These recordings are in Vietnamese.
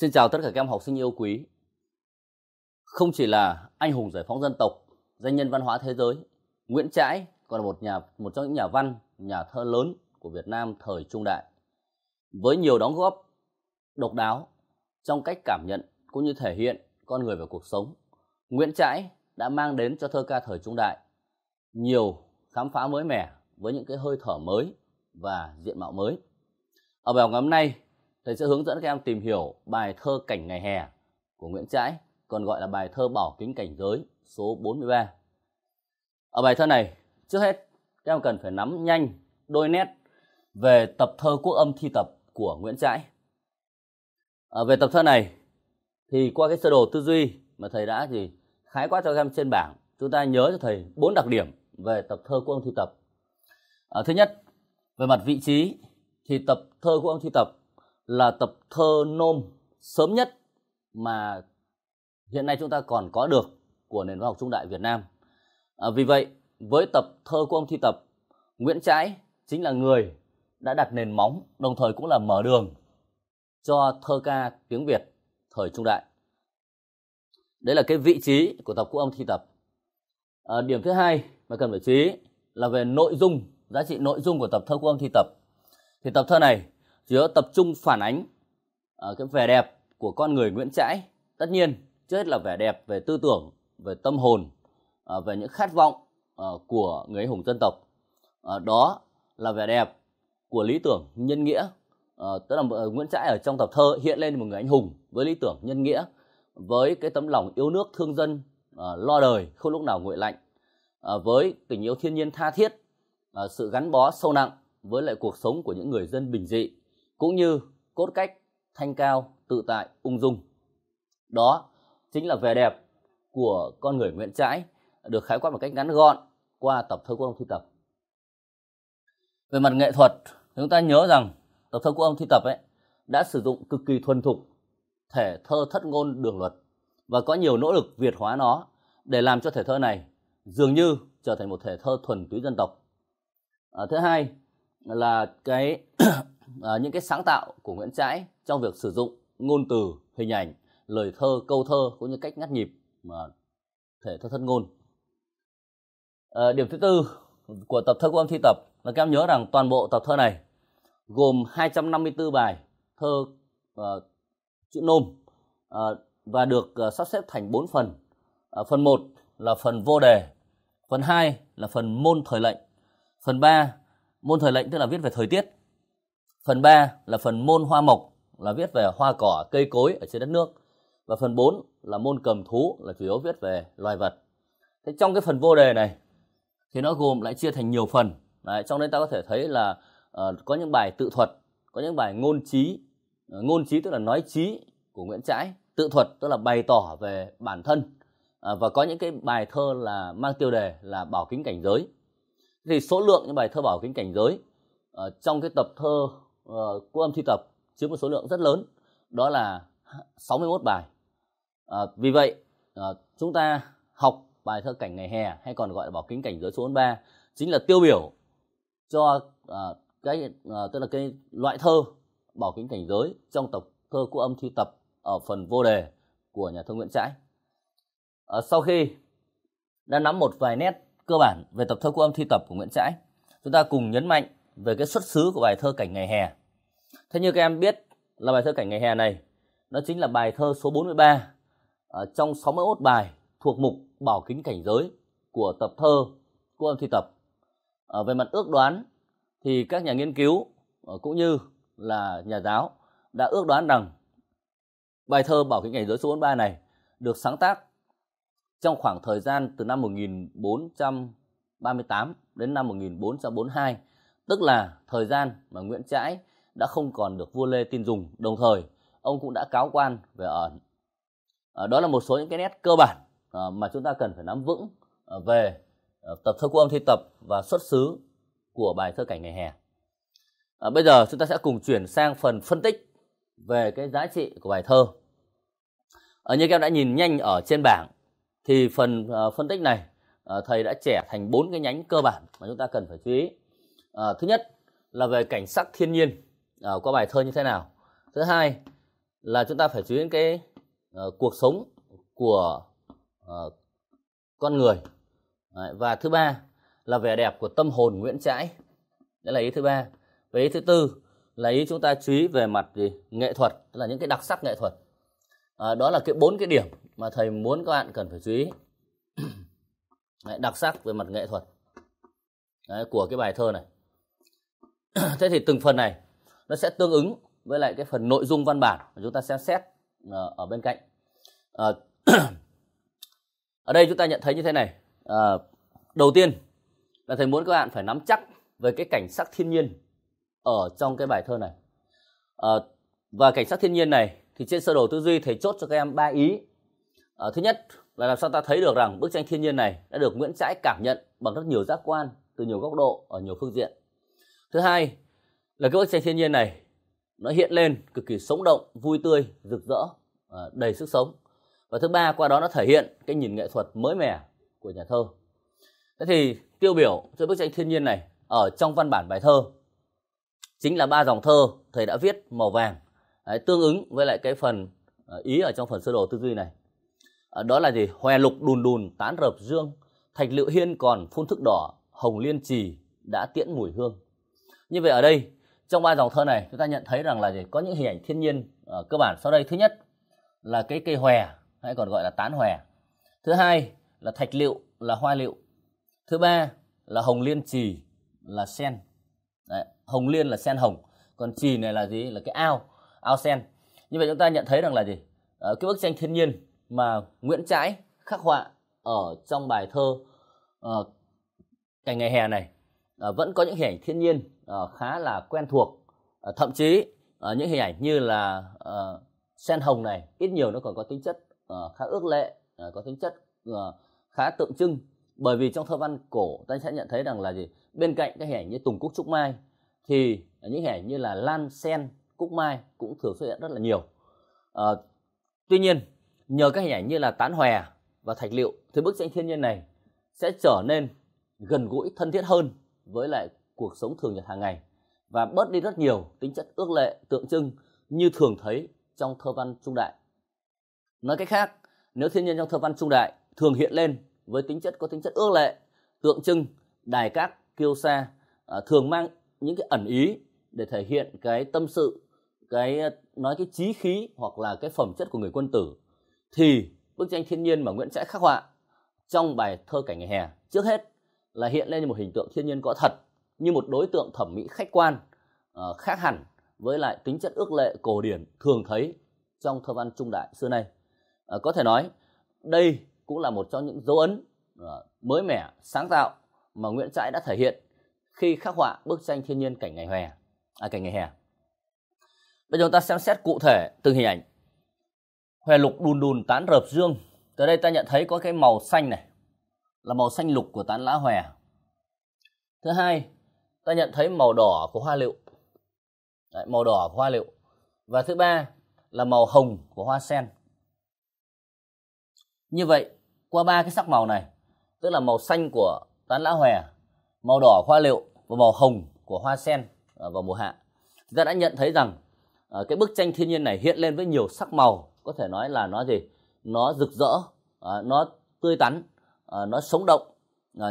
Xin chào tất cả các em học sinh yêu quý. Không chỉ là anh hùng giải phóng dân tộc, danh nhân văn hóa thế giới, Nguyễn Trãi còn là một nhà một trong những nhà văn, nhà thơ lớn của Việt Nam thời trung đại. Với nhiều đóng góp độc đáo trong cách cảm nhận cũng như thể hiện con người và cuộc sống, Nguyễn Trãi đã mang đến cho thơ ca thời trung đại nhiều khám phá mới mẻ với những cái hơi thở mới và diện mạo mới. Ở bài học ngày hôm nay, Thầy sẽ hướng dẫn các em tìm hiểu bài thơ Cảnh Ngày Hè của Nguyễn Trãi, còn gọi là bài thơ Bảo Kính Cảnh Giới số 43. Ở bài thơ này, trước hết các em cần phải nắm nhanh đôi nét về tập thơ quốc âm thi tập của Nguyễn Trãi. À, về tập thơ này thì qua cái sơ đồ tư duy mà thầy đã thì khái quát cho các em trên bảng, chúng ta nhớ cho thầy bốn đặc điểm về tập thơ quốc âm thi tập. À, thứ nhất, về mặt vị trí thì tập thơ quốc âm thi tập là tập thơ nôm sớm nhất mà hiện nay chúng ta còn có được của nền văn học trung đại Việt Nam. À, vì vậy, với tập thơ của ông thi tập, Nguyễn Trãi chính là người đã đặt nền móng, đồng thời cũng là mở đường cho thơ ca tiếng Việt thời trung đại. Đấy là cái vị trí của tập của ông thi tập. À, điểm thứ hai mà cần phải chú ý là về nội dung, giá trị nội dung của tập thơ của ông thi tập. Thì tập thơ này chứa tập trung phản ánh ờ, cái vẻ đẹp của con người Nguyễn Trãi. Tất nhiên, trước hết là vẻ đẹp về tư tưởng, về tâm hồn, ờ, về những khát vọng ờ, của người anh hùng dân tộc. đó là vẻ đẹp của lý tưởng nhân nghĩa. tức là Nguyễn Trãi ở trong tập thơ hiện lên một người anh hùng với lý tưởng nhân nghĩa, với cái tấm lòng yêu nước thương dân, lo đời không lúc nào nguội lạnh, với tình yêu thiên nhiên tha thiết, sự gắn bó sâu nặng với lại cuộc sống của những người dân bình dị cũng như cốt cách thanh cao, tự tại, ung dung. Đó chính là vẻ đẹp của con người Nguyễn Trãi được khái quát một cách ngắn gọn qua tập thơ của ông thi tập. Về mặt nghệ thuật, chúng ta nhớ rằng tập thơ của ông thi tập ấy đã sử dụng cực kỳ thuần thục thể thơ thất ngôn đường luật và có nhiều nỗ lực việt hóa nó để làm cho thể thơ này dường như trở thành một thể thơ thuần túy dân tộc. À, thứ hai là cái à, những cái sáng tạo của Nguyễn Trãi trong việc sử dụng ngôn từ, hình ảnh, lời thơ, câu thơ cũng như cách ngắt nhịp mà thể thơ thất ngôn. À, điểm thứ tư của tập thơ của âm thi tập là các em nhớ rằng toàn bộ tập thơ này gồm 254 bài thơ uh, chữ nôm uh, và được uh, sắp xếp thành 4 phần. Uh, phần 1 là phần vô đề, phần 2 là phần môn thời lệnh, phần 3 môn thời lệnh tức là viết về thời tiết, Phần 3 là phần môn hoa mộc là viết về hoa cỏ, cây cối ở trên đất nước. Và phần 4 là môn cầm thú là chủ yếu viết về loài vật. Thế trong cái phần vô đề này thì nó gồm lại chia thành nhiều phần. Đấy, trong đây ta có thể thấy là uh, có những bài tự thuật, có những bài ngôn trí, uh, ngôn trí tức là nói trí của Nguyễn Trãi, tự thuật tức là bày tỏ về bản thân à, và có những cái bài thơ là mang tiêu đề là bảo kính cảnh giới thì số lượng những bài thơ bảo kính cảnh giới à, trong cái tập thơ uh, ờ, quốc âm thi tập chiếm một số lượng rất lớn đó là 61 bài à, vì vậy à, chúng ta học bài thơ cảnh ngày hè hay còn gọi là bảo kính cảnh giới số 43 chính là tiêu biểu cho à, cái à, tức là cái loại thơ bảo kính cảnh giới trong tập thơ của âm thi tập ở phần vô đề của nhà thơ Nguyễn Trãi. À, sau khi đã nắm một vài nét cơ bản về tập thơ của âm thi tập của Nguyễn Trãi, chúng ta cùng nhấn mạnh về cái xuất xứ của bài thơ Cảnh Ngày Hè. Thế như các em biết là bài thơ Cảnh Ngày Hè này, nó chính là bài thơ số 43 ở ờ, trong 61 bài thuộc mục Bảo Kính Cảnh Giới của tập thơ của âm thi tập. Ở ờ, về mặt ước đoán thì các nhà nghiên cứu ờ, cũng như là nhà giáo đã ước đoán rằng bài thơ Bảo Kính Cảnh Giới số 43 này được sáng tác trong khoảng thời gian từ năm 1438 đến năm 1442 tức là thời gian mà Nguyễn Trãi đã không còn được vua Lê tin dùng. Đồng thời, ông cũng đã cáo quan về ở. À, ờ, đó là một số những cái nét cơ bản à, mà chúng ta cần phải nắm vững à, về à, tập thơ của ông thi tập và xuất xứ của bài thơ cảnh ngày hè. À, bây giờ chúng ta sẽ cùng chuyển sang phần phân tích về cái giá trị của bài thơ. À, như các em đã nhìn nhanh ở trên bảng thì phần à, phân tích này à, thầy đã trẻ thành bốn cái nhánh cơ bản mà chúng ta cần phải chú ý à, thứ nhất là về cảnh sắc thiên nhiên à, ờ, qua bài thơ như thế nào thứ hai là chúng ta phải chú ý đến cái à, cuộc sống của à, con người Đấy, và thứ ba là vẻ đẹp của tâm hồn Nguyễn Trãi đấy là ý thứ ba và ý thứ tư là ý chúng ta chú ý về mặt gì nghệ thuật tức là những cái đặc sắc nghệ thuật à, đó là cái bốn cái điểm mà thầy muốn các bạn cần phải chú ý đấy, đặc sắc về mặt nghệ thuật đấy, của cái bài thơ này thế thì từng phần này nó sẽ tương ứng với lại cái phần nội dung văn bản mà chúng ta xem xét ờ, ở bên cạnh ờ, ở đây chúng ta nhận thấy như thế này ờ, đầu tiên là thầy muốn các bạn phải nắm chắc về cái cảnh sắc thiên nhiên ở trong cái bài thơ này và cảnh sắc thiên nhiên này thì trên sơ đồ tư duy thầy chốt cho các em ba ý thứ nhất là làm sao ta thấy được rằng bức tranh thiên nhiên này đã được Nguyễn Trãi cảm nhận bằng rất nhiều giác quan từ nhiều góc độ ở nhiều phương diện Thứ hai là cái bức tranh thiên nhiên này nó hiện lên cực kỳ sống động, vui tươi, rực rỡ, à, đầy sức sống. Và thứ ba qua đó nó thể hiện cái nhìn nghệ thuật mới mẻ của nhà thơ. Thế thì tiêu biểu cho bức tranh thiên nhiên này ở trong văn bản bài thơ chính là ba dòng thơ thầy đã viết màu vàng đấy, tương ứng với lại cái phần à, ý ở trong phần sơ đồ tư duy này à, đó là gì hòe lục đùn đùn tán rợp dương thạch liệu hiên còn phun thức đỏ hồng liên trì đã tiễn mùi hương như vậy ở đây trong ba dòng thơ này chúng ta nhận thấy rằng là gì có những hình ảnh thiên nhiên uh, cơ bản sau đây thứ nhất là cái cây hòe hay còn gọi là tán hòe thứ hai là thạch liệu là hoa liệu thứ ba là hồng liên trì là sen Đấy, hồng liên là sen hồng còn trì này là gì là cái ao ao sen như vậy chúng ta nhận thấy rằng là gì à, cái bức tranh thiên nhiên mà nguyễn trãi khắc họa ở trong bài thơ uh, ờ, cảnh ngày hè này à, vẫn có những hình ảnh thiên nhiên Ờ, khá là quen thuộc ờ, thậm chí ờ, những hình ảnh như là sen hồng này ít nhiều nó còn có tính chất khá ước lệ có tính chất khá tượng trưng bởi vì trong thơ văn cổ ta sẽ nhận thấy rằng là gì bên cạnh các hình ảnh như tùng cúc trúc mai thì những hình ảnh như là lan sen cúc mai cũng thường xuất hiện rất là nhiều tuy nhiên nhờ các hình ảnh như là tán hòe và thạch liệu thì bức tranh thiên nhiên này sẽ trở nên gần gũi thân thiết hơn với lại cuộc sống thường nhật hàng ngày và bớt đi rất nhiều tính chất ước lệ tượng trưng như thường thấy trong thơ văn trung đại. Nói cách khác, nếu thiên nhiên trong thơ văn trung đại thường hiện lên với tính chất có tính chất ước lệ, tượng trưng, đài các kiêu sa, à, thường mang những cái ẩn ý để thể hiện cái tâm sự, cái à, nói cái trí khí hoặc là cái phẩm chất của người quân tử thì bức tranh thiên nhiên mà Nguyễn Trãi khắc họa trong bài thơ cảnh ngày hè trước hết là hiện lên như một hình tượng thiên nhiên có thật như một đối tượng thẩm mỹ khách quan uh, khác hẳn với lại tính chất ước lệ cổ điển thường thấy trong thơ văn trung đại xưa nay. Uh, có thể nói đây cũng là một trong những dấu ấn uh, mới mẻ, sáng tạo mà Nguyễn Trãi đã thể hiện khi khắc họa bức tranh thiên nhiên cảnh ngày hè. À, cảnh ngày hè. Bây giờ chúng ta xem xét cụ thể từng hình ảnh. Hòe lục đùn đùn tán rợp dương. Từ đây ta nhận thấy có cái màu xanh này là màu xanh lục của tán lá hòe. Thứ hai ta nhận thấy màu đỏ của hoa liệu Đấy, màu đỏ của hoa liệu và thứ ba là màu hồng của hoa sen như vậy qua ba cái sắc màu này tức là màu xanh của tán lá hòe màu đỏ hoa liệu và màu hồng của hoa sen vào mùa hạ ta đã nhận thấy rằng ờ, cái bức tranh thiên nhiên này hiện lên với nhiều sắc màu có thể nói là nó gì nó rực rỡ ờ, nó tươi tắn ờ, nó sống động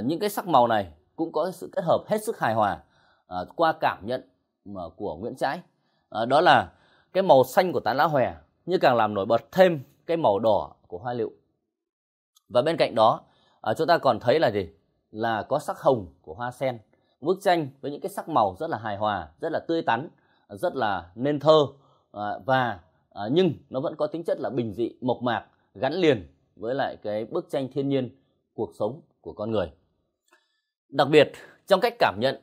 những cái sắc màu này cũng có sự kết hợp hết sức hài hòa À, qua cảm nhận mà của Nguyễn Trãi à, đó là cái màu xanh của tán lá hòe như càng làm nổi bật thêm cái màu đỏ của hoa liệu và bên cạnh đó à, chúng ta còn thấy là gì là có sắc hồng của hoa sen bức tranh với những cái sắc màu rất là hài hòa rất là tươi tắn rất là nên thơ và nhưng nó vẫn có tính chất là bình dị mộc mạc gắn liền với lại cái bức tranh thiên nhiên cuộc sống của con người đặc biệt trong cách cảm nhận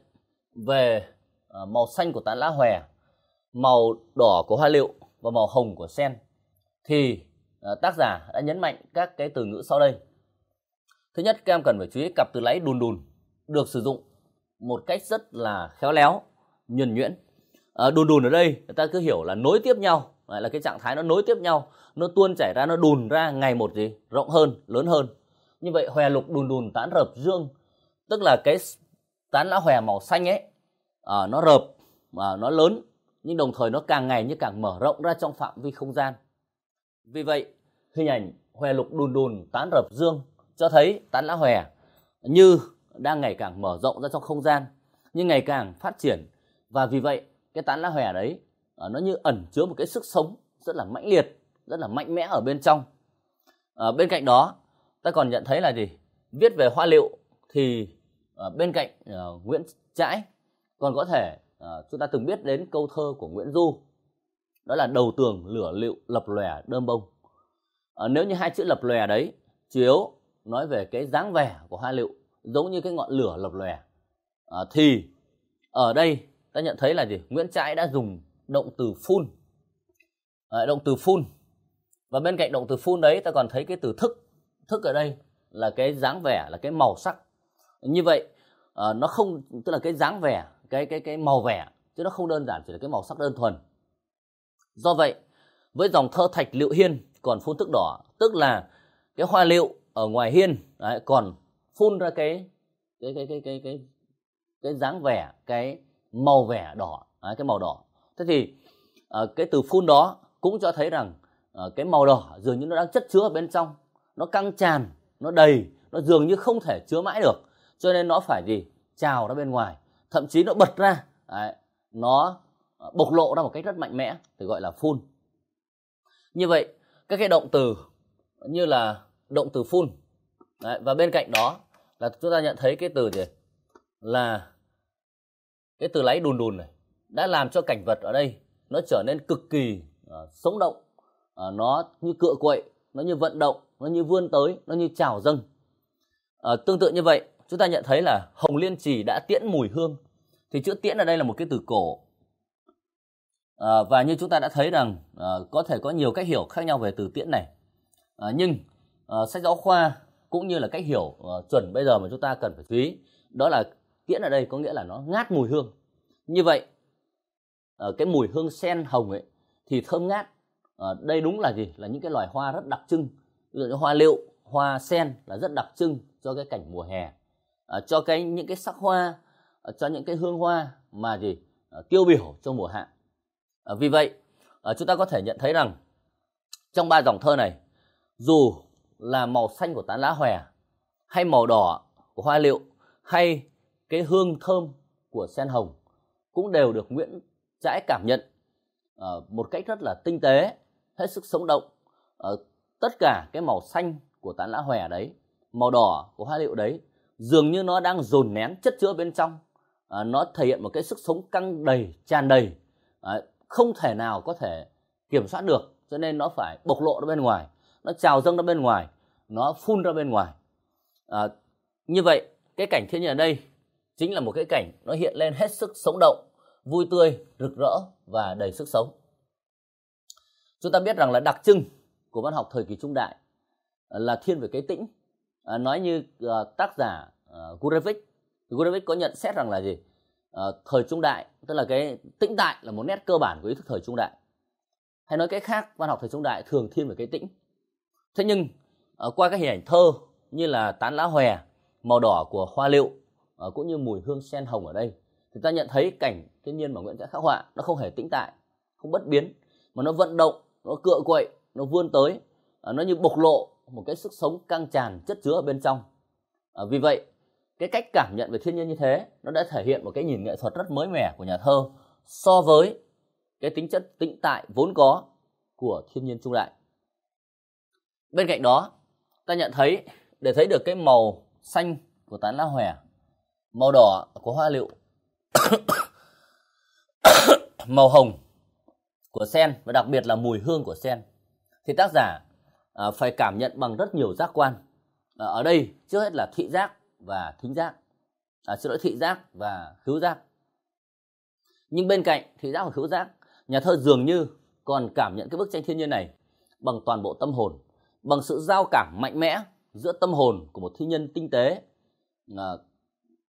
về à, màu xanh của tán lá hòe, màu đỏ của hoa liệu và màu hồng của sen thì à, tác giả đã nhấn mạnh các cái từ ngữ sau đây. Thứ nhất, các em cần phải chú ý cặp từ lấy đùn đùn được sử dụng một cách rất là khéo léo, nhuần nhuyễn. À, đùn đùn ở đây người ta cứ hiểu là nối tiếp nhau, là cái trạng thái nó nối tiếp nhau, nó tuôn chảy ra, nó đùn ra ngày một gì rộng hơn, lớn hơn. Như vậy hòe lục đùn đùn tán rập dương, tức là cái tán lá hòe màu xanh ấy à, nó rợp mà nó lớn nhưng đồng thời nó càng ngày như càng mở rộng ra trong phạm vi không gian vì vậy hình ảnh hòe lục đùn đùn tán rợp dương cho thấy tán lá hòe như đang ngày càng mở rộng ra trong không gian nhưng ngày càng phát triển và vì vậy cái tán lá hòe đấy à, nó như ẩn chứa một cái sức sống rất là mãnh liệt rất là mạnh mẽ ở bên trong à, bên cạnh đó ta còn nhận thấy là gì viết về hoa liệu thì Ờ, bên cạnh ờ, Nguyễn Trãi còn có thể ờ, chúng ta từng biết đến câu thơ của Nguyễn Du đó là đầu tường lửa lựu lập lòe đơm bông à, nếu như hai chữ lập lòe đấy chủ yếu nói về cái dáng vẻ của hoa lựu giống như cái ngọn lửa lập lòe à, thì ở đây ta nhận thấy là gì nguyễn trãi đã dùng động từ phun à, động từ phun và bên cạnh động từ phun đấy ta còn thấy cái từ thức thức ở đây là cái dáng vẻ là cái màu sắc như vậy uh, nó không tức là cái dáng vẻ cái cái cái màu vẻ chứ nó không đơn giản chỉ là cái màu sắc đơn thuần do vậy với dòng thơ thạch liệu hiên còn phun thức đỏ tức là cái hoa liệu ở ngoài hiên đấy, còn phun ra cái cái cái cái cái cái cái dáng vẻ cái màu vẻ đỏ đấy, cái màu đỏ thế thì uh, cái từ phun đó cũng cho thấy rằng uh, cái màu đỏ dường như nó đang chất chứa ở bên trong nó căng tràn nó đầy nó dường như không thể chứa mãi được cho nên nó phải gì trào ra bên ngoài thậm chí nó bật ra đấy, nó ờ, bộc lộ ra một cách rất mạnh mẽ thì gọi là phun như vậy các cái động từ như là động từ phun đấy, và bên cạnh đó là chúng ta nhận thấy cái từ gì là cái từ láy đùn đùn này đã làm cho cảnh vật ở đây nó trở nên cực kỳ uh, sống động uh, nó như cựa quậy nó như vận động nó như vươn tới nó như trào dâng uh, tương tự như vậy chúng ta nhận thấy là hồng liên trì đã tiễn mùi hương thì chữ tiễn ở đây là một cái từ cổ à, và như chúng ta đã thấy rằng à, có thể có nhiều cách hiểu khác nhau về từ tiễn này à, nhưng à, sách giáo khoa cũng như là cách hiểu à, chuẩn bây giờ mà chúng ta cần phải chú ý đó là tiễn ở đây có nghĩa là nó ngát mùi hương như vậy à, cái mùi hương sen hồng ấy thì thơm ngát à, đây đúng là gì là những cái loài hoa rất đặc trưng ví dụ như hoa liệu hoa sen là rất đặc trưng cho cái cảnh mùa hè Ờ, cho cái những cái sắc hoa ờ, cho những cái hương hoa mà gì ờ, tiêu biểu cho mùa hạ vì vậy chúng ta có thể nhận thấy rằng trong ba dòng thơ này dù là màu xanh của tán lá hòe hay màu đỏ của hoa liệu hay cái hương thơm của sen hồng cũng đều được Nguyễn Trãi cảm nhận một cách rất là tinh tế, hết sức sống động. tất cả cái màu xanh của tán lá hòe đấy, màu đỏ của hoa liệu đấy dường như nó đang dồn nén chất chứa bên trong à, nó thể hiện một cái sức sống căng đầy tràn đầy à, không thể nào có thể kiểm soát được cho nên nó phải bộc lộ ra bên ngoài nó trào dâng ra bên ngoài nó phun ra bên ngoài à, như vậy cái cảnh thiên nhiên ở đây chính là một cái cảnh nó hiện lên hết sức sống động vui tươi rực rỡ và đầy sức sống chúng ta biết rằng là đặc trưng của văn học thời kỳ trung đại là thiên về cái tĩnh à, nói như à, tác giả à, Gurevich Gurevich có nhận xét rằng là gì à, thời trung đại tức là cái tĩnh tại là một nét cơ bản của ý thức thời trung đại hay nói cách khác văn học thời trung đại thường thiên về cái tĩnh thế nhưng à, qua các hình ảnh thơ như là tán lá hòe màu đỏ của hoa liệu à, cũng như mùi hương sen hồng ở đây thì ta nhận thấy cảnh thiên nhiên mà nguyễn sẽ khắc họa nó không hề tĩnh tại không bất biến mà nó vận động nó cựa quậy nó vươn tới nó như bộc lộ một cái sức sống căng tràn chất chứa ở bên trong à, vì vậy cái cách cảm nhận về thiên nhiên như thế nó đã thể hiện một cái nhìn nghệ thuật rất mới mẻ của nhà thơ so với cái tính chất tĩnh tại vốn có của thiên nhiên trung đại bên cạnh đó ta nhận thấy để thấy được cái màu xanh của tán lá hòe màu đỏ của hoa liệu màu hồng của sen và đặc biệt là mùi hương của sen thì tác giả à, phải cảm nhận bằng rất nhiều giác quan à, ở đây trước hết là thị giác và thính giác à, xin lỗi thị giác và khứu giác nhưng bên cạnh thị giác và khứu giác nhà thơ dường như còn cảm nhận cái bức tranh thiên nhiên này bằng toàn bộ tâm hồn bằng sự giao cảm mạnh mẽ giữa tâm hồn của một thi nhân tinh tế à,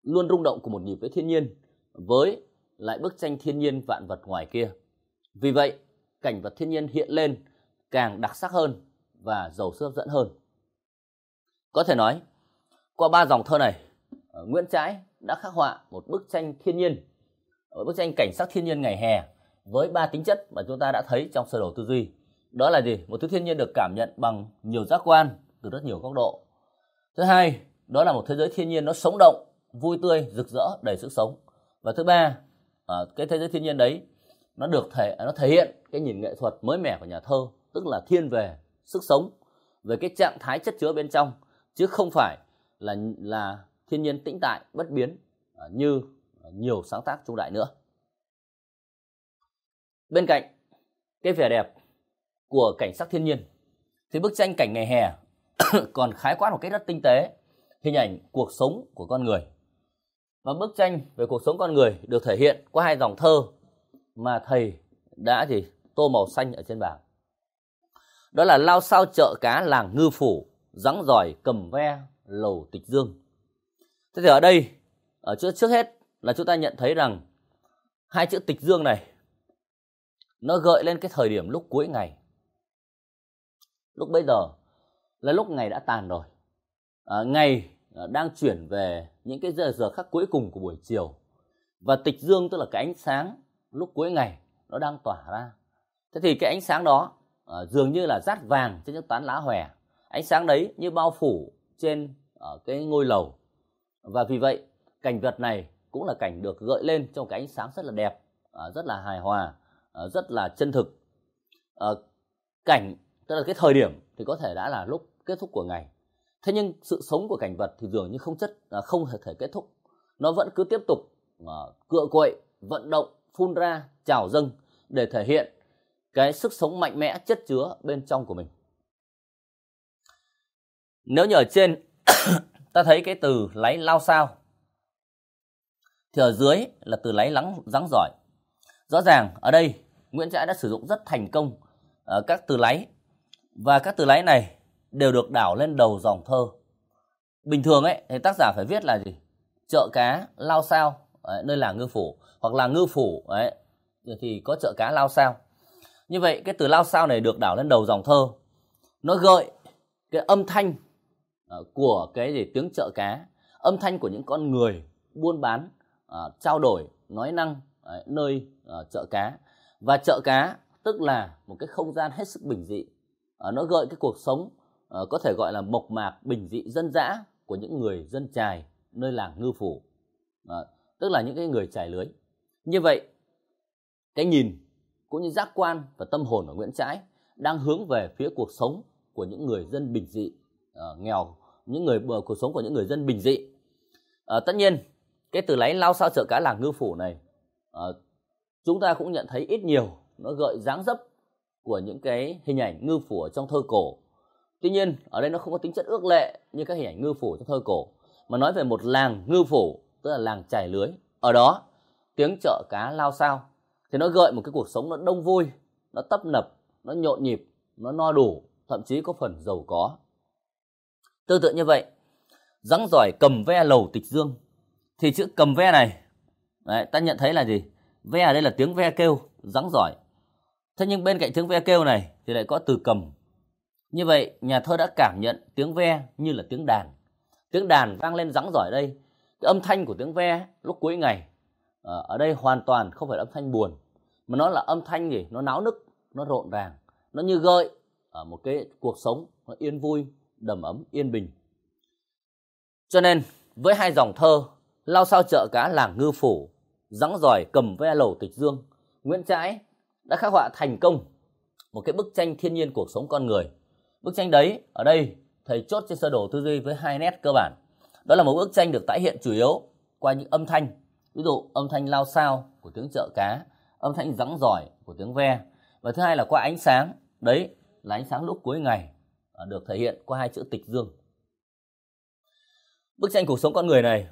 luôn rung động của một nhịp với thiên nhiên với lại bức tranh thiên nhiên vạn vật ngoài kia vì vậy cảnh vật thiên nhiên hiện lên càng đặc sắc hơn và giàu sức hấp dẫn hơn. Có thể nói, qua ba dòng thơ này, ờ, Nguyễn Trãi đã khắc họa một bức tranh thiên nhiên, một ờ, bức tranh cảnh sắc thiên nhiên ngày hè với ba tính chất mà chúng ta đã thấy trong sơ đồ tư duy. Đó là gì? Một thứ thiên nhiên được cảm nhận bằng nhiều giác quan từ rất nhiều góc độ. Thứ hai, đó là một thế giới thiên nhiên nó sống động, vui tươi, rực rỡ, đầy sức sống. Và thứ ba, ờ, cái thế giới thiên nhiên đấy nó được thể nó thể hiện cái nhìn nghệ thuật mới mẻ của nhà thơ, tức là thiên về sức sống về cái trạng thái chất chứa bên trong chứ không phải là là thiên nhiên tĩnh tại bất biến à, như nhiều sáng tác trung đại nữa bên cạnh cái vẻ đẹp của cảnh sắc thiên nhiên thì bức tranh cảnh ngày hè còn khái quát một cách rất tinh tế hình ảnh cuộc sống của con người và bức tranh về cuộc sống con người được thể hiện qua hai dòng thơ mà thầy đã gì tô màu xanh ở trên bảng đó là lao sao chợ cá làng ngư phủ rắn giỏi cầm ve lầu tịch dương thế thì ở đây ở trước trước hết là chúng ta nhận thấy rằng hai chữ tịch dương này nó gợi lên cái thời điểm lúc cuối ngày lúc bây giờ là lúc ngày đã tàn rồi à, ngày à, đang chuyển về những cái giờ giờ khắc cuối cùng của buổi chiều và tịch dương tức là cái ánh sáng lúc cuối ngày nó đang tỏa ra thế thì cái ánh sáng đó Ờ, dường như là rát vàng trên những tán lá hòe ánh sáng đấy như bao phủ trên ở ờ, cái ngôi lầu và vì vậy cảnh vật này cũng là cảnh được gợi lên trong cái ánh sáng rất là đẹp ờ, rất là hài hòa rất là chân thực cảnh tức là cái thời điểm thì có thể đã là lúc kết thúc của ngày thế nhưng sự sống của cảnh vật thì dường như không chất không thể kết thúc nó vẫn cứ tiếp tục cựa quậy vận động phun ra trào dâng để thể hiện cái sức sống mạnh mẽ chất chứa bên trong của mình nếu như ở trên ta thấy cái từ lấy lao sao thì ở dưới là từ lấy lắng rắn giỏi rõ ràng ở đây nguyễn trãi đã sử dụng rất thành công uh, các từ lấy và các từ lấy này đều được đảo lên đầu dòng thơ bình thường ấy thì tác giả phải viết là gì chợ cá lao sao đấy, nơi làng ngư phủ hoặc là ngư phủ đấy, thì có chợ cá lao sao như vậy cái từ lao sao này được đảo lên đầu dòng thơ. Nó gợi cái âm thanh à, của cái gì tiếng chợ cá, âm thanh của những con người buôn bán, à, trao đổi, nói năng à, nơi chợ cá. Và chợ cá tức là một cái không gian hết sức bình dị. Nó gợi cái cuộc sống có thể gọi là mộc mạc bình dị dân dã của những người dân trài nơi làng ngư phủ. Tức là những cái người trải lưới. Như vậy cái nhìn cũng như giác quan và tâm hồn của Nguyễn Trãi đang hướng về phía cuộc sống của những người dân bình dị uh, nghèo, những người uh, cuộc sống của những người dân bình dị. Uh, tất nhiên, cái từ lấy lao sao chợ cá làng ngư phủ này uh, chúng ta cũng nhận thấy ít nhiều nó gợi dáng dấp của những cái hình ảnh ngư phủ ở trong thơ cổ. Tuy nhiên, ở đây nó không có tính chất ước lệ như các hình ảnh ngư phủ trong thơ cổ, mà nói về một làng ngư phủ, tức là làng trải lưới. Ở đó, tiếng chợ cá lao sao thì nó gợi một cái cuộc sống nó đông vui nó tấp nập nó nhộn nhịp nó no đủ thậm chí có phần giàu có tương tự như vậy rắn giỏi cầm ve lầu tịch dương thì chữ cầm ve này đấy, ta nhận thấy là gì ve ở đây là tiếng ve kêu rắn giỏi thế nhưng bên cạnh tiếng ve kêu này thì lại có từ cầm như vậy nhà thơ đã cảm nhận tiếng ve như là tiếng đàn tiếng đàn vang lên rắn giỏi đây cái âm thanh của tiếng ve lúc cuối ngày à, ở đây hoàn toàn không phải âm thanh buồn mà nó là âm thanh gì nó náo nức nó rộn ràng nó như gợi ở một cái cuộc sống nó yên vui đầm ấm yên bình cho nên với hai dòng thơ lao sao chợ cá làng ngư phủ rắn giỏi cầm ve lầu tịch dương nguyễn trãi đã khắc họa thành công một cái bức tranh thiên nhiên cuộc sống con người bức tranh đấy ở đây thầy chốt trên sơ đồ tư duy với hai nét cơ bản đó là một bức tranh được tái hiện chủ yếu qua những âm thanh ví dụ âm thanh lao sao của tiếng chợ cá âm thanh rắn giỏi của tiếng ve và thứ hai là qua ánh sáng đấy là ánh sáng lúc cuối ngày à, được thể hiện qua hai chữ tịch dương bức tranh cuộc sống con người này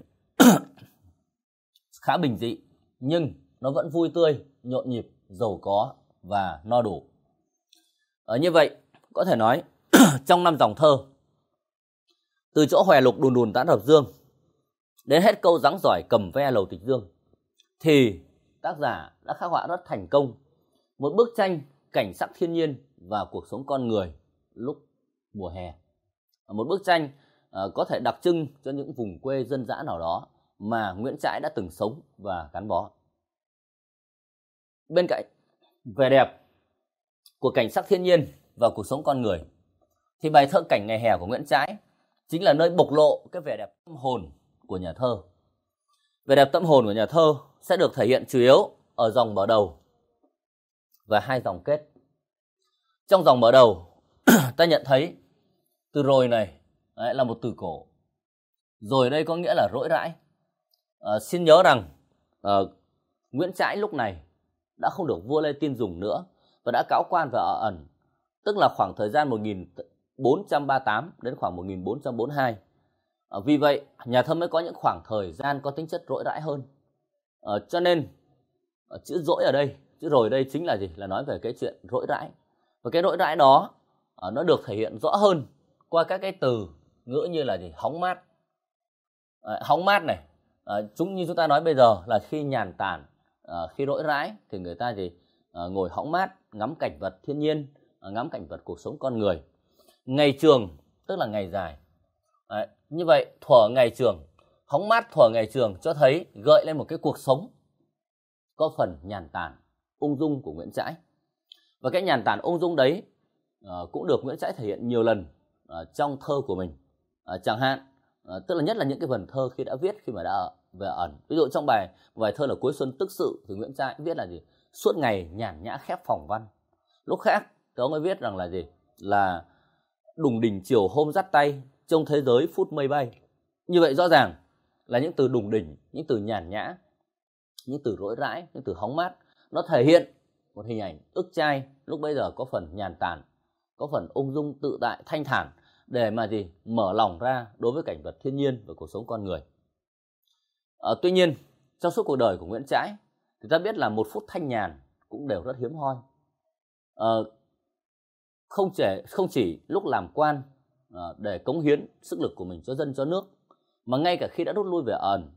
khá bình dị nhưng nó vẫn vui tươi nhộn nhịp giàu có và no đủ ở ờ, như vậy có thể nói trong năm dòng thơ từ chỗ hòe lục đùn đùn tán hợp dương đến hết câu rắn giỏi cầm ve lầu tịch dương thì tác giả đã khắc họa rất thành công một bức tranh cảnh sắc thiên nhiên và cuộc sống con người lúc mùa hè. Một bức tranh ờ, có thể đặc trưng cho những vùng quê dân dã nào đó mà Nguyễn Trãi đã từng sống và gắn bó. Bên cạnh vẻ đẹp của cảnh sắc thiên nhiên và cuộc sống con người thì bài thơ Cảnh ngày hè của Nguyễn Trãi chính là nơi bộc lộ cái vẻ đẹp tâm hồn của nhà thơ. Vẻ đẹp tâm hồn của nhà thơ sẽ được thể hiện chủ yếu ở dòng mở đầu và hai dòng kết. Trong dòng mở đầu, ta nhận thấy từ rồi này đấy, là một từ cổ. Rồi đây có nghĩa là rỗi rãi. À, xin nhớ rằng à, Nguyễn Trãi lúc này đã không được vua Lê Tin dùng nữa và đã cáo quan và ở ẩn, tức là khoảng thời gian 1438 đến khoảng 1442. À, vì vậy, nhà thơ mới có những khoảng thời gian có tính chất rỗi rãi hơn à, cho nên à, chữ dỗi ở đây chữ rồi đây chính là gì là nói về cái chuyện rỗi rãi và cái rỗi rãi đó à, nó được thể hiện rõ hơn qua các cái từ ngữ như là gì hóng mát à, hóng mát này à, chúng như chúng ta nói bây giờ là khi nhàn tản à, khi rỗi rãi thì người ta gì à, ngồi hóng mát ngắm cảnh vật thiên nhiên à, ngắm cảnh vật cuộc sống con người ngày trường tức là ngày dài à, như vậy thuở ngày trường hóng mát thuở ngày trường cho thấy gợi lên một cái cuộc sống có phần nhàn tản ung dung của Nguyễn Trãi và cái nhàn tản ung dung đấy uh, cũng được Nguyễn Trãi thể hiện nhiều lần uh, trong thơ của mình uh, chẳng hạn uh, tức là nhất là những cái vần thơ khi đã viết khi mà đã về ẩn ví dụ trong bài bài thơ là cuối xuân tức sự thì Nguyễn Trãi viết là gì suốt ngày nhàn nhã khép phòng văn lúc khác thì ông ấy viết rằng là gì là đùng đỉnh chiều hôm dắt tay trong thế giới phút mây bay như vậy rõ ràng là những từ đủng đỉnh những từ nhàn nhã những từ rỗi rãi những từ hóng mát nó thể hiện một hình ảnh ức trai lúc bây giờ có phần nhàn tàn, có phần ung dung tự tại thanh thản để mà gì mở lòng ra đối với cảnh vật thiên nhiên và cuộc sống con người à, tuy nhiên trong suốt cuộc đời của nguyễn trãi thì ta biết là một phút thanh nhàn cũng đều rất hiếm hoi à, không chỉ không chỉ lúc làm quan à, để cống hiến sức lực của mình cho dân cho nước mà ngay cả khi đã rút lui về ẩn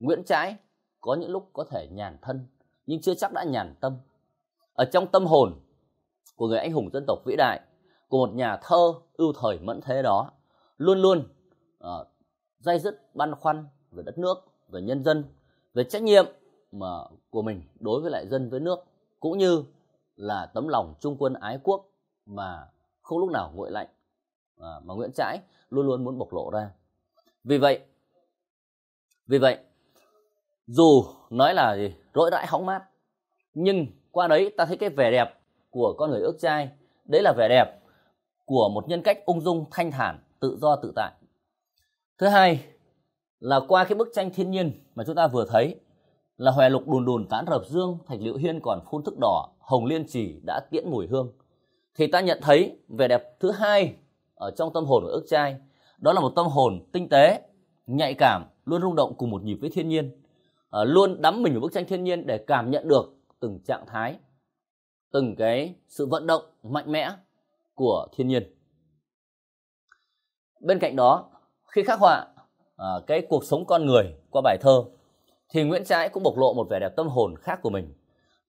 nguyễn Trãi có những lúc có thể nhàn thân nhưng chưa chắc đã nhàn tâm ở trong tâm hồn của người anh hùng dân tộc vĩ đại của một nhà thơ ưu thời mẫn thế đó luôn luôn uh, dây dứt băn khoăn về đất nước về nhân dân về trách nhiệm mà của mình đối với lại dân với nước cũng như là tấm lòng trung quân ái quốc mà không lúc nào nguội lạnh à, mà Nguyễn Trãi luôn luôn muốn bộc lộ ra vì vậy Vì vậy dù nói là gì, rỗi rãi hóng mát nhưng qua đấy ta thấy cái vẻ đẹp của con người ước trai đấy là vẻ đẹp của một nhân cách ung dung thanh thản tự do tự tại thứ hai là qua cái bức tranh thiên nhiên mà chúng ta vừa thấy là hòe lục đùn đùn tán rập dương thạch liễu hiên còn phun thức đỏ hồng liên chỉ đã tiễn mùi hương thì ta nhận thấy vẻ đẹp thứ hai ở trong tâm hồn của ước trai đó là một tâm hồn tinh tế nhạy cảm luôn rung động cùng một nhịp với thiên nhiên à, luôn đắm mình vào bức tranh thiên nhiên để cảm nhận được từng trạng thái từng cái sự vận động mạnh mẽ của thiên nhiên bên cạnh đó khi khắc họa à, cái cuộc sống con người qua bài thơ thì nguyễn trãi cũng bộc lộ một vẻ đẹp tâm hồn khác của mình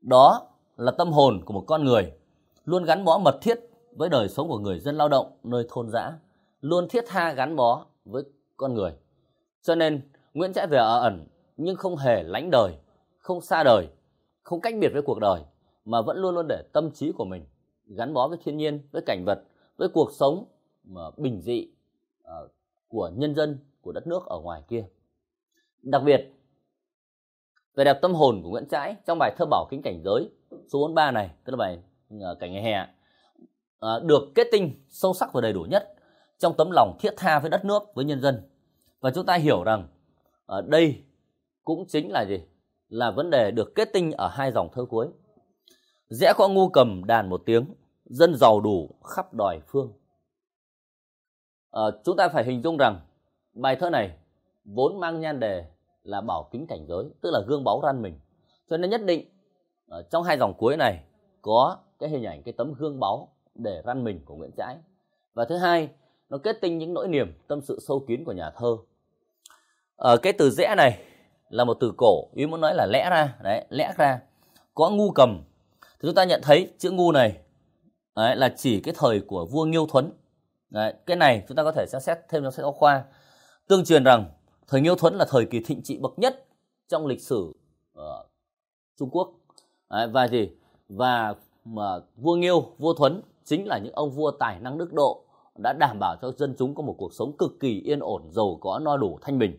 đó là tâm hồn của một con người luôn gắn bó mật thiết với đời sống của người dân lao động nơi thôn dã luôn thiết tha gắn bó với con người. Cho nên Nguyễn sẽ về ở ẩn nhưng không hề lánh đời, không xa đời, không cách biệt với cuộc đời mà vẫn luôn luôn để tâm trí của mình gắn bó với thiên nhiên, với cảnh vật, với cuộc sống mà bình dị ờ, của nhân dân, của đất nước ở ngoài kia. Đặc biệt, về đẹp tâm hồn của Nguyễn Trãi trong bài thơ Bảo Kính Cảnh Giới số 43 này, tức là bài ờ, Cảnh Ngày Hè, ờ, được kết tinh sâu sắc và đầy đủ nhất trong tấm lòng thiết tha với đất nước, với nhân dân. Và chúng ta hiểu rằng ở ờ, đây cũng chính là gì? Là vấn đề được kết tinh ở hai dòng thơ cuối. dễ có ngu cầm đàn một tiếng, dân giàu đủ khắp đòi phương. À, chúng ta phải hình dung rằng bài thơ này vốn mang nhan đề là bảo kính cảnh giới, tức là gương báu răn mình. Cho nên nhất định ở ờ, trong hai dòng cuối này có cái hình ảnh cái tấm gương báu để răn mình của Nguyễn Trãi. Và thứ hai nó kết tinh những nỗi niềm tâm sự sâu kín của nhà thơ ở ờ, cái từ rẽ này là một từ cổ ý muốn nói là lẽ ra đấy lẽ ra có ngu cầm thì chúng ta nhận thấy chữ ngu này đấy, là chỉ cái thời của vua nghiêu thuấn đấy, cái này chúng ta có thể xem xét thêm trong sách giáo khoa tương truyền rằng thời nghiêu thuấn là thời kỳ thịnh trị bậc nhất trong lịch sử uh, trung quốc đấy, và gì và mà vua nghiêu vua thuấn chính là những ông vua tài năng đức độ đã đảm bảo cho dân chúng có một cuộc sống cực kỳ yên ổn, giàu có no đủ thanh bình.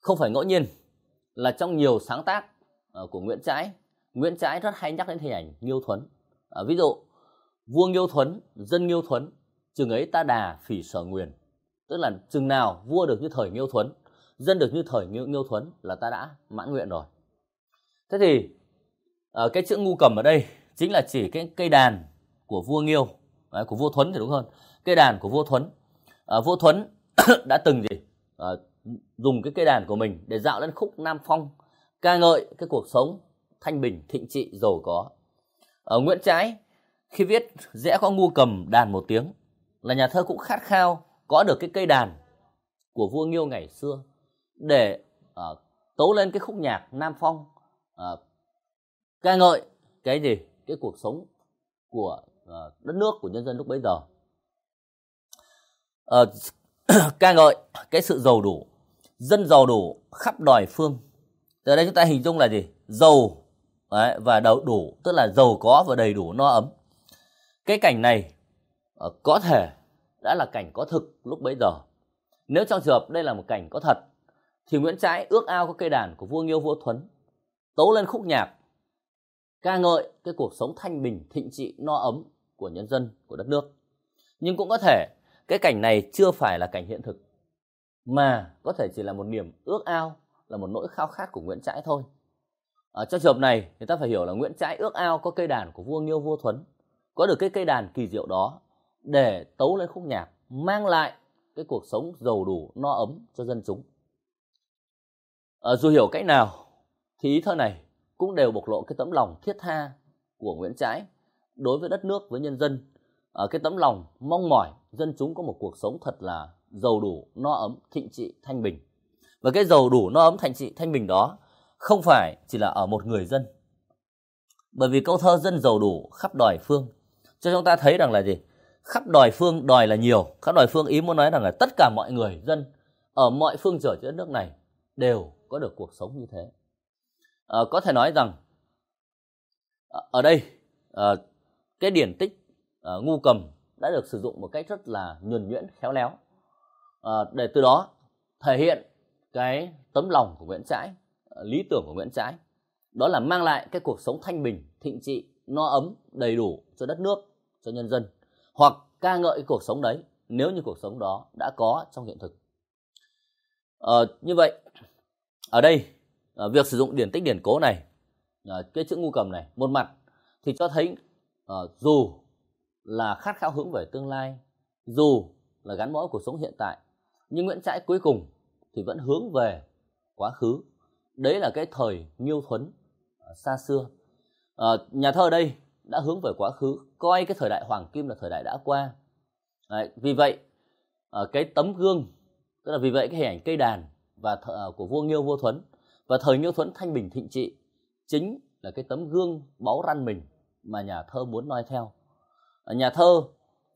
Không phải ngẫu nhiên là trong nhiều sáng tác ờ, của Nguyễn Trãi, Nguyễn Trãi rất hay nhắc đến hình ảnh Nghiêu Thuấn. À, ví dụ, vua Nghiêu Thuấn, dân Nghiêu Thuấn, chừng ấy ta đà phỉ sở nguyền. Tức là chừng nào vua được như thời Nghiêu Thuấn, dân được như thời Nghiêu, Nghiêu Thuấn là ta đã mãn nguyện rồi. Thế thì à, cái chữ ngu cầm ở đây chính là chỉ cái cây đàn của vua Nghiêu đấy, của vua thuấn thì đúng hơn cây đàn của vua thuấn à, vua thuấn đã từng gì à, dùng cái cây đàn của mình để dạo lên khúc nam phong ca ngợi cái cuộc sống thanh bình thịnh trị giàu có ở nguyễn trãi khi viết rẽ có ngu cầm đàn một tiếng là nhà thơ cũng khát khao có được cái cây đàn của vua nghiêu ngày xưa để à, tấu lên cái khúc nhạc nam phong à, ca ngợi cái gì cái cuộc sống của uh, đất nước của nhân dân lúc bấy giờ uh, ca ngợi cái sự giàu đủ dân giàu đủ khắp đòi phương từ đây chúng ta hình dung là gì giàu đấy, và đầu đủ tức là giàu có và đầy đủ no ấm cái cảnh này uh, có thể đã là cảnh có thực lúc bấy giờ nếu trong trường hợp đây là một cảnh có thật thì Nguyễn Trãi ước ao có cây đàn của vua Nghiêu vua Thuấn tấu lên khúc nhạc ca ngợi cái cuộc sống thanh bình thịnh trị no ấm của nhân dân của đất nước nhưng cũng có thể cái cảnh này chưa phải là cảnh hiện thực mà có thể chỉ là một niềm ước ao là một nỗi khao khát của nguyễn trãi thôi ở trong trường hợp này người ta phải hiểu là nguyễn trãi ước ao có cây đàn của vua nghiêu vua thuấn có được cái cây đàn kỳ diệu đó để tấu lên khúc nhạc mang lại cái cuộc sống giàu đủ no ấm cho dân chúng à, dù hiểu cách nào thì ý thơ này cũng đều bộc lộ cái tấm lòng thiết tha của Nguyễn Trãi đối với đất nước với nhân dân ở cái tấm lòng mong mỏi dân chúng có một cuộc sống thật là giàu đủ no ấm thịnh trị thanh bình và cái giàu đủ no ấm thịnh trị thanh bình đó không phải chỉ là ở một người dân bởi vì câu thơ dân giàu đủ khắp đòi phương cho chúng ta thấy rằng là gì khắp đòi phương đòi là nhiều khắp đòi phương ý muốn nói rằng là tất cả mọi người dân ở mọi phương trở trên đất nước này đều có được cuộc sống như thế à, có thể nói rằng ờ, ở đây à, cái điển tích à, ngu cầm đã được sử dụng một cách rất là nhuần nhuyễn khéo léo à, để từ đó thể hiện cái tấm lòng của Nguyễn Trãi lý tưởng của Nguyễn Trãi đó là mang lại cái cuộc sống thanh bình thịnh trị no ấm đầy đủ cho đất nước cho nhân dân hoặc ca ngợi cái cuộc sống đấy nếu như cuộc sống đó đã có trong hiện thực à, như vậy ở đây à, việc sử dụng điển tích điển cố này à, cái chữ ngu cầm này một mặt thì cho thấy à, dù là khát khao hướng về tương lai dù là gắn bó cuộc sống hiện tại nhưng nguyễn trãi cuối cùng thì vẫn hướng về quá khứ đấy là cái thời miêu thuấn à, xa xưa à, nhà thơ đây đã hướng về quá khứ coi cái thời đại hoàng kim là thời đại đã qua Đấy, vì vậy à, cái tấm gương tức là vì vậy cái hình ảnh cây đàn và thợ, của vua nghiêu vua thuấn và thời Nghiêu Thuấn thanh bình thịnh trị chính là cái tấm gương báu răn mình mà nhà thơ muốn noi theo. À, nhà thơ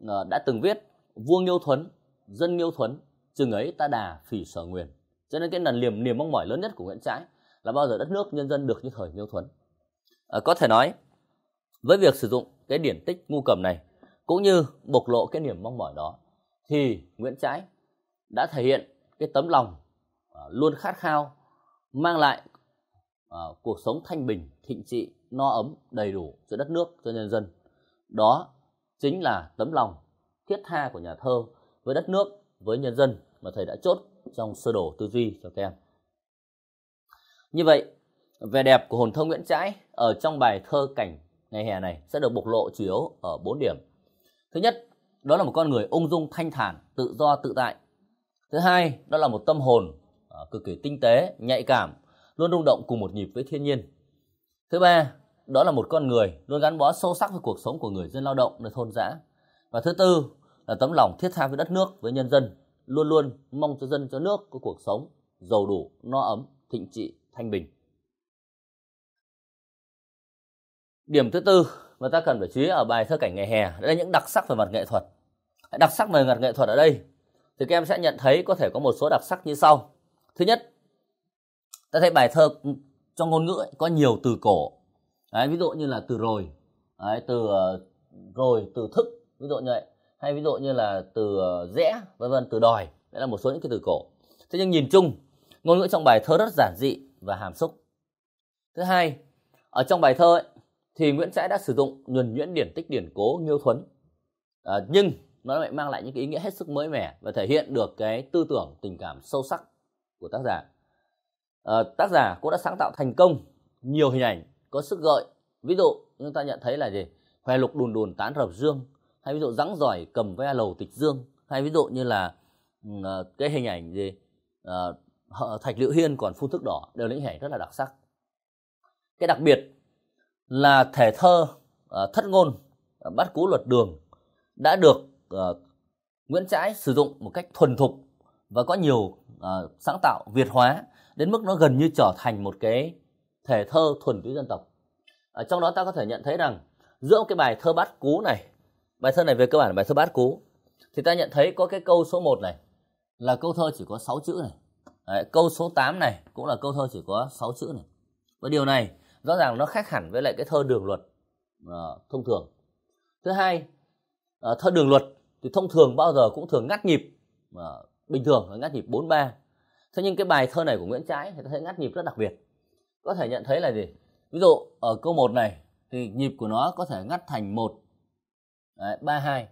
à, đã từng viết vua Nghiêu Thuấn, dân Nghiêu Thuấn, chừng ấy ta đà phỉ sở nguyền. Cho nên cái là niềm niềm mong mỏi lớn nhất của Nguyễn Trãi là bao giờ đất nước nhân dân được như thời Nghiêu Thuấn. À, có thể nói với việc sử dụng cái điển tích ngu cầm này cũng như bộc lộ cái niềm mong mỏi đó thì Nguyễn Trãi đã thể hiện cái tấm lòng à, luôn khát khao mang lại uh, cuộc sống thanh bình, thịnh trị, no ấm đầy đủ cho đất nước, cho nhân dân. Đó chính là tấm lòng thiết tha của nhà thơ với đất nước, với nhân dân mà thầy đã chốt trong sơ đồ tư duy cho các em. Như vậy, vẻ đẹp của hồn thơ Nguyễn Trãi ở trong bài thơ cảnh ngày hè này sẽ được bộc lộ chủ yếu ở 4 điểm. Thứ nhất, đó là một con người ung dung thanh thản, tự do tự tại. Thứ hai, đó là một tâm hồn À, cực kỳ tinh tế, nhạy cảm, luôn rung động cùng một nhịp với thiên nhiên. Thứ ba, đó là một con người luôn gắn bó sâu sắc với cuộc sống của người dân lao động nơi thôn dã. Và thứ tư là tấm lòng thiết tha với đất nước, với nhân dân, luôn luôn mong cho dân cho nước có cuộc sống giàu đủ, no ấm, thịnh trị, thanh bình. Điểm thứ tư mà ta cần phải chú ý ở bài thơ cảnh ngày hè đó là những đặc sắc về mặt nghệ thuật. Đặc sắc về mặt nghệ thuật ở đây thì các em sẽ nhận thấy có thể có một số đặc sắc như sau thứ nhất ta thấy bài thơ trong ngôn ngữ ấy, có nhiều từ cổ đấy, ví dụ như là từ rồi đấy, từ uh, rồi từ thức ví dụ như vậy hay ví dụ như là từ uh, rẽ vân vân từ đòi đấy là một số những cái từ cổ thế nhưng nhìn chung ngôn ngữ trong bài thơ rất giản dị và hàm xúc thứ hai ở trong bài thơ ấy, thì nguyễn trãi đã sử dụng nhuần nhuyễn điển tích điển cố nghiêu thuấn à, nhưng nó lại mang lại những cái ý nghĩa hết sức mới mẻ và thể hiện được cái tư tưởng tình cảm sâu sắc của tác giả à, tác giả cũng đã sáng tạo thành công nhiều hình ảnh có sức gợi ví dụ chúng ta nhận thấy là gì hoè lục đùn đùn tán rập dương hay ví dụ rắn giỏi cầm ve lầu tịch dương hay ví dụ như là uh, cái hình ảnh gì uh, thạch Liễu hiên còn phun thức đỏ đều là những hình ảnh rất là đặc sắc cái đặc biệt là thể thơ uh, thất ngôn uh, bát cú luật đường đã được uh, nguyễn trãi sử dụng một cách thuần thục và có nhiều uh, sáng tạo việt hóa đến mức nó gần như trở thành một cái thể thơ thuần túy dân tộc ở ờ, trong đó ta có thể nhận thấy rằng giữa cái bài thơ bát cú này bài thơ này về cơ bản là bài thơ bát cú thì ta nhận thấy có cái câu số 1 này là câu thơ chỉ có 6 chữ này Đấy, câu số 8 này cũng là câu thơ chỉ có 6 chữ này và điều này rõ ràng nó khác hẳn với lại cái thơ đường luật uh, thông thường thứ hai uh, thơ đường luật thì thông thường bao giờ cũng thường ngắt nhịp uh, bình thường là ngắt nhịp 4-3 thế nhưng cái bài thơ này của Nguyễn Trãi thì ta thấy ngắt nhịp rất đặc biệt có thể nhận thấy là gì ví dụ ở câu 1 này thì nhịp của nó có thể ngắt thành 1 Đấy, 3 2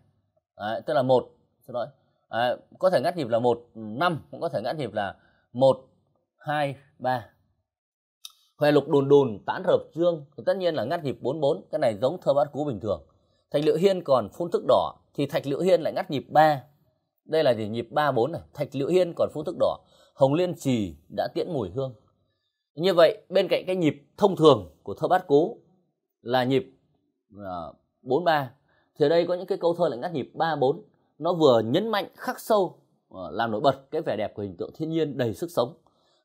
Đấy, tức là 1 xin lỗi Đấy, có thể ngắt nhịp là 1 5 cũng có thể ngắt nhịp là 1 2 3 Huệ lục đùn đùn tán hợp dương thì tất nhiên là ngắt nhịp 44 cái này giống thơ bát cú bình thường Thạch Liễu Hiên còn phun thức đỏ thì Thạch Liễu Hiên lại ngắt nhịp 3 đây là gì nhịp 34 này, Thạch Liễu Hiên còn phú thức đỏ, Hồng Liên Trì đã tiễn mùi hương. Như vậy bên cạnh cái nhịp thông thường của thơ bát cố là nhịp uh, à, 43 thì ở đây có những cái câu thơ lại ngắt nhịp 34 nó vừa nhấn mạnh khắc sâu uh, làm nổi bật cái vẻ đẹp của hình tượng thiên nhiên đầy sức sống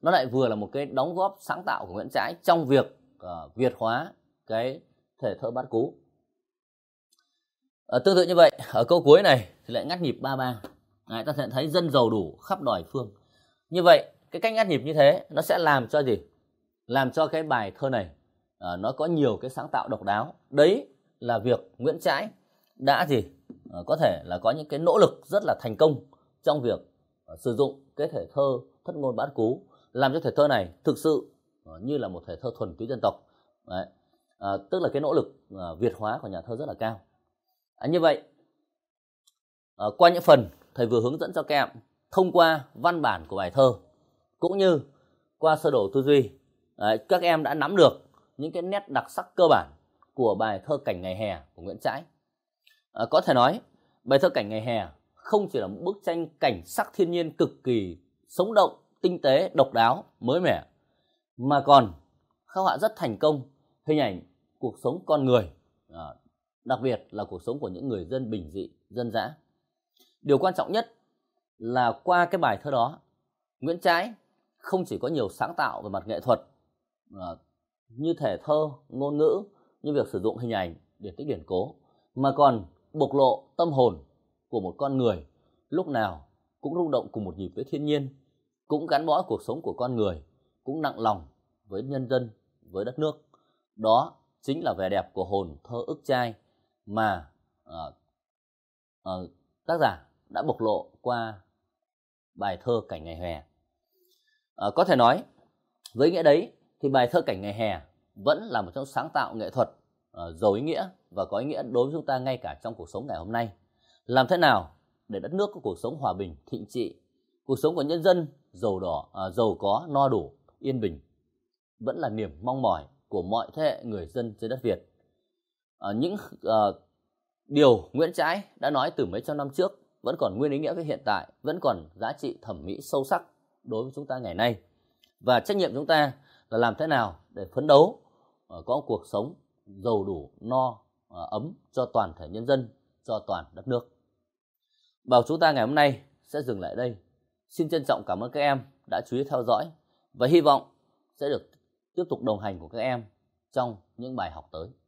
nó lại vừa là một cái đóng góp sáng tạo của Nguyễn Trãi trong việc uh, việt hóa cái thể thơ bát cú. Uh, tương tự như vậy ở câu cuối này thì lại ngắt nhịp 33 Đấy, ta sẽ thấy dân giàu đủ khắp đòi phương như vậy cái cách ngắt nhịp như thế nó sẽ làm cho gì làm cho cái bài thơ này à, nó có nhiều cái sáng tạo độc đáo đấy là việc nguyễn trãi đã gì à, có thể là có những cái nỗ lực rất là thành công trong việc à, sử dụng cái thể thơ thất ngôn bát cú làm cho thể thơ này thực sự à, như là một thể thơ thuần túy dân tộc đấy. À, tức là cái nỗ lực à, việt hóa của nhà thơ rất là cao à, như vậy à, qua những phần thầy vừa hướng dẫn cho các em thông qua văn bản của bài thơ cũng như qua sơ đồ tư duy Đấy, các em đã nắm được những cái nét đặc sắc cơ bản của bài thơ cảnh ngày hè của Nguyễn Trãi. À, có thể nói bài thơ cảnh ngày hè không chỉ là một bức tranh cảnh sắc thiên nhiên cực kỳ sống động, tinh tế, độc đáo, mới mẻ mà còn khắc họa rất thành công hình ảnh cuộc sống con người, à, đặc biệt là cuộc sống của những người dân bình dị, dân dã. Điều quan trọng nhất là qua cái bài thơ đó, Nguyễn Trãi không chỉ có nhiều sáng tạo về mặt nghệ thuật à, như thể thơ, ngôn ngữ, như việc sử dụng hình ảnh điển tích điển cố, mà còn bộc lộ tâm hồn của một con người lúc nào cũng rung động cùng một nhịp với thiên nhiên, cũng gắn bó cuộc sống của con người, cũng nặng lòng với nhân dân, với đất nước. Đó chính là vẻ đẹp của hồn thơ ức trai mà uh, uh, tác giả đã bộc lộ qua bài thơ Cảnh Ngày Hè. À, có thể nói, với nghĩa đấy thì bài thơ Cảnh Ngày Hè vẫn là một trong sáng tạo nghệ thuật à, giàu ý nghĩa và có ý nghĩa đối với chúng ta ngay cả trong cuộc sống ngày hôm nay. Làm thế nào để đất nước có cuộc sống hòa bình, thịnh trị, cuộc sống của nhân dân giàu đỏ, à, giàu có, no đủ, yên bình vẫn là niềm mong mỏi của mọi thế hệ người dân trên đất Việt. À, những à, điều Nguyễn Trãi đã nói từ mấy trăm năm trước vẫn còn nguyên ý nghĩa với hiện tại vẫn còn giá trị thẩm mỹ sâu sắc đối với chúng ta ngày nay và trách nhiệm chúng ta là làm thế nào để phấn đấu ờ, có cuộc sống giàu đủ no ờ, ấm cho toàn thể nhân dân cho toàn đất nước bảo chúng ta ngày hôm nay sẽ dừng lại đây xin trân trọng cảm ơn các em đã chú ý theo dõi và hy vọng sẽ được tiếp tục đồng hành của các em trong những bài học tới